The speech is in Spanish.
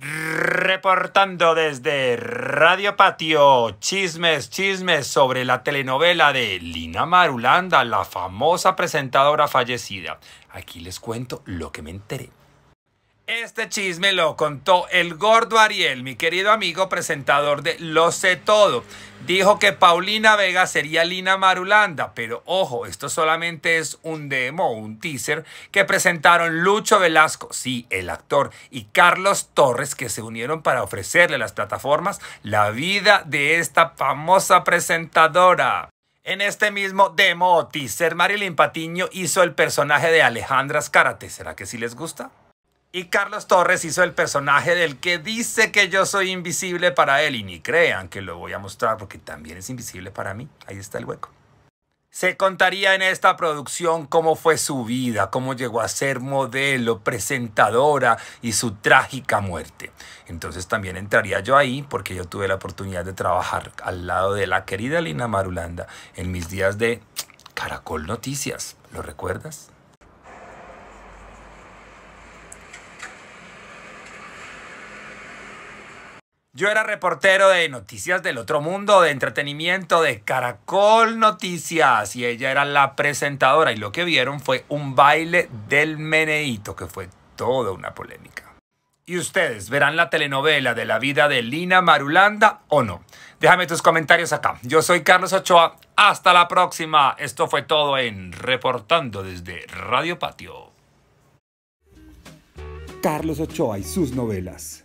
Reportando desde Radio Patio, chismes, chismes sobre la telenovela de Lina Marulanda, la famosa presentadora fallecida. Aquí les cuento lo que me enteré. Este chisme lo contó el gordo Ariel, mi querido amigo presentador de Lo sé todo. Dijo que Paulina Vega sería Lina Marulanda, pero ojo, esto solamente es un demo, un teaser que presentaron Lucho Velasco, sí, el actor, y Carlos Torres que se unieron para ofrecerle a las plataformas la vida de esta famosa presentadora. En este mismo demo o teaser, Marilyn Patiño hizo el personaje de Alejandra Azcárate. ¿Será que sí les gusta? Y Carlos Torres hizo el personaje del que dice que yo soy invisible para él. Y ni crean que lo voy a mostrar porque también es invisible para mí. Ahí está el hueco. Se contaría en esta producción cómo fue su vida, cómo llegó a ser modelo, presentadora y su trágica muerte. Entonces también entraría yo ahí porque yo tuve la oportunidad de trabajar al lado de la querida Lina Marulanda en mis días de Caracol Noticias. ¿Lo recuerdas? Yo era reportero de Noticias del Otro Mundo, de entretenimiento, de Caracol Noticias, y ella era la presentadora. Y lo que vieron fue un baile del meneíto, que fue toda una polémica. Y ustedes verán la telenovela de la vida de Lina Marulanda o no. Déjame tus comentarios acá. Yo soy Carlos Ochoa. Hasta la próxima. Esto fue todo en Reportando desde Radio Patio. Carlos Ochoa y sus novelas.